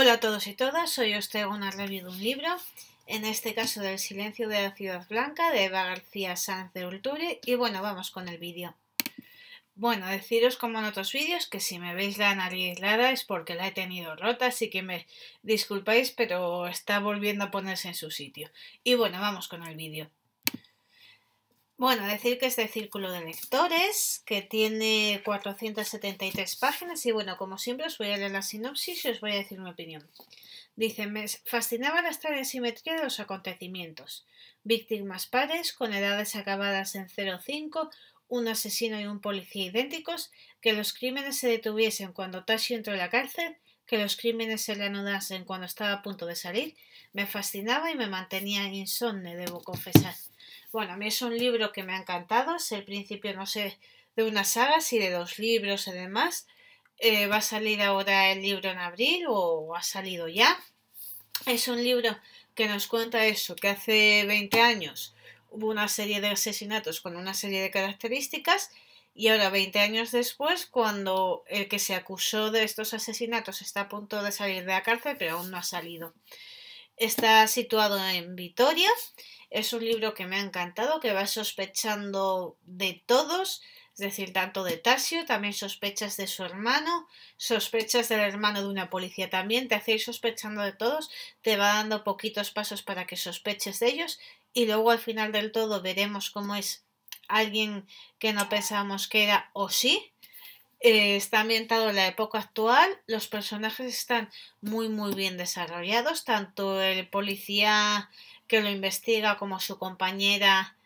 Hola a todos y todas, soy os traigo una review de un libro, en este caso del silencio de la ciudad blanca de Eva García Sanz de Ulturi y bueno, vamos con el vídeo. Bueno, deciros como en otros vídeos que si me veis la nariz aislada es porque la he tenido rota, así que me disculpáis, pero está volviendo a ponerse en su sitio. Y bueno, vamos con el vídeo. Bueno, decir que es de Círculo de Lectores, que tiene 473 páginas y bueno, como siempre os voy a leer la sinopsis y os voy a decir mi opinión. Dice, me fascinaba la extraña simetría de los acontecimientos. Víctimas pares, con edades acabadas en 05, un asesino y un policía idénticos, que los crímenes se detuviesen cuando Tashi entró en la cárcel que los crímenes se le anudasen cuando estaba a punto de salir, me fascinaba y me mantenía insomne, debo confesar. Bueno, a mí es un libro que me ha encantado, es el principio, no sé, de una saga, si de dos libros y demás. Eh, va a salir ahora el libro en abril o ha salido ya. Es un libro que nos cuenta eso, que hace 20 años hubo una serie de asesinatos con una serie de características y ahora, 20 años después, cuando el que se acusó de estos asesinatos está a punto de salir de la cárcel, pero aún no ha salido. Está situado en Vitoria. Es un libro que me ha encantado, que va sospechando de todos, es decir, tanto de Tasio, también sospechas de su hermano, sospechas del hermano de una policía también, te hace sospechando de todos, te va dando poquitos pasos para que sospeches de ellos y luego al final del todo veremos cómo es alguien que no pensábamos que era o sí. Eh, está ambientado en la época actual, los personajes están muy muy bien desarrollados, tanto el policía que lo investiga como su compañera,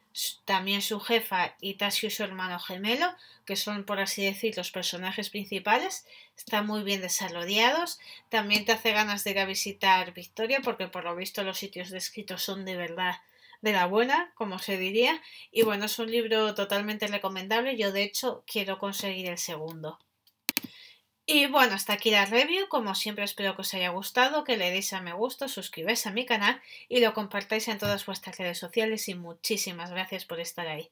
también su jefa y Tasio su hermano gemelo, que son por así decir los personajes principales, están muy bien desarrollados, también te hace ganas de ir a visitar Victoria porque por lo visto los sitios descritos son de verdad de la buena, como se diría. Y bueno, es un libro totalmente recomendable. Yo de hecho quiero conseguir el segundo. Y bueno, hasta aquí la review. Como siempre espero que os haya gustado, que le deis a me gusta, suscribáis a mi canal y lo compartáis en todas vuestras redes sociales y muchísimas gracias por estar ahí.